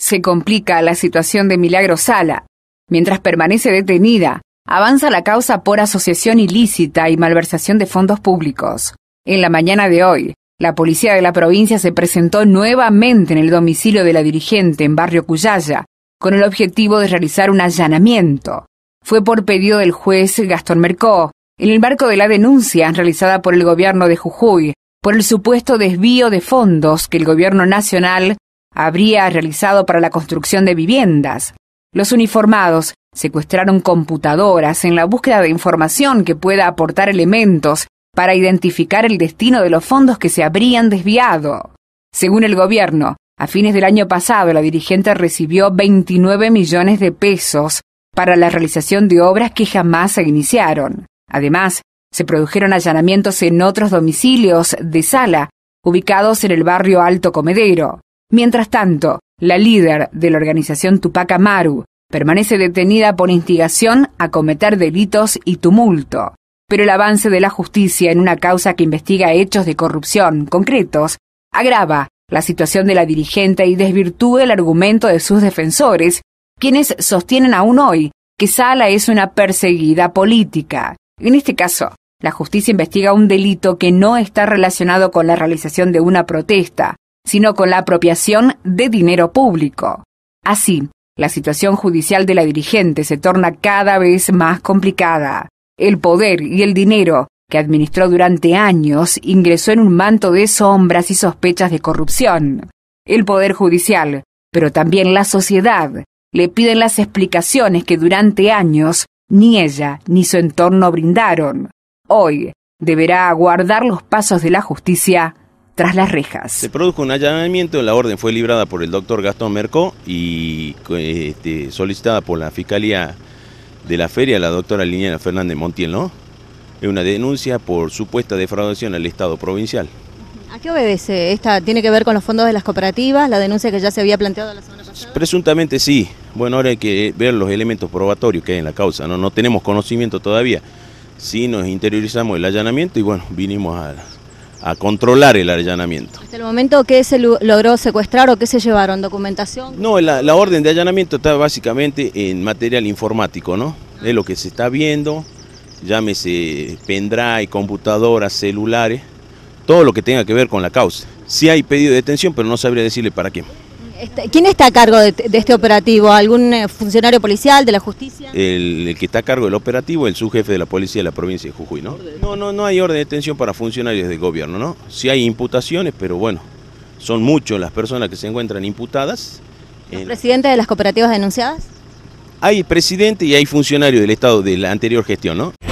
Se complica la situación de Milagro Sala. Mientras permanece detenida, avanza la causa por asociación ilícita y malversación de fondos públicos. En la mañana de hoy, la policía de la provincia se presentó nuevamente en el domicilio de la dirigente en barrio Cuyaya, con el objetivo de realizar un allanamiento. Fue por pedido del juez Gastón Mercó, en el marco de la denuncia realizada por el gobierno de Jujuy por el supuesto desvío de fondos que el gobierno nacional habría realizado para la construcción de viviendas. Los uniformados secuestraron computadoras en la búsqueda de información que pueda aportar elementos para identificar el destino de los fondos que se habrían desviado. Según el gobierno, a fines del año pasado la dirigente recibió 29 millones de pesos para la realización de obras que jamás se iniciaron. Además, se produjeron allanamientos en otros domicilios de sala, ubicados en el barrio Alto Comedero. Mientras tanto, la líder de la organización Tupac Amaru permanece detenida por instigación a cometer delitos y tumulto. Pero el avance de la justicia en una causa que investiga hechos de corrupción concretos agrava la situación de la dirigente y desvirtúa el argumento de sus defensores, quienes sostienen aún hoy que Sala es una perseguida política. En este caso, la justicia investiga un delito que no está relacionado con la realización de una protesta, sino con la apropiación de dinero público. Así, la situación judicial de la dirigente se torna cada vez más complicada. El poder y el dinero que administró durante años ingresó en un manto de sombras y sospechas de corrupción. El poder judicial, pero también la sociedad, le piden las explicaciones que durante años ni ella ni su entorno brindaron. Hoy deberá aguardar los pasos de la justicia tras las rejas. Se produjo un allanamiento, la orden fue librada por el doctor Gastón Mercó y este, solicitada por la Fiscalía de la Feria, la doctora Liniana Fernández Montiel, ¿no? Es una denuncia por supuesta defraudación al Estado provincial. ¿A qué obedece? ¿Esta tiene que ver con los fondos de las cooperativas, la denuncia que ya se había planteado la semana pasada? Presuntamente sí. Bueno, ahora hay que ver los elementos probatorios que hay en la causa, ¿no? No tenemos conocimiento todavía. Sí nos interiorizamos el allanamiento y bueno, vinimos a a controlar el allanamiento. ¿Hasta el momento qué se logró secuestrar o qué se llevaron? ¿Documentación? No, la, orden de allanamiento está básicamente en material informático, ¿no? Ah. Es lo que se está viendo, llámese pendrive, computadoras, celulares, todo lo que tenga que ver con la causa. Sí hay pedido de detención, pero no sabría decirle para qué. ¿Quién está a cargo de, este operativo? ¿Algún eh, funcionario policial de la justicia? El, que está a cargo del operativo, el subjefe de la policía de la provincia de Jujuy, ¿no? No, no, no hay orden de detención para funcionarios del gobierno, ¿no? Sí hay imputaciones, pero bueno, son muchos las personas que se encuentran imputadas. ¿El presidente de las cooperativas denunciadas? Hay presidente y hay funcionario del Estado de la anterior gestión, ¿no?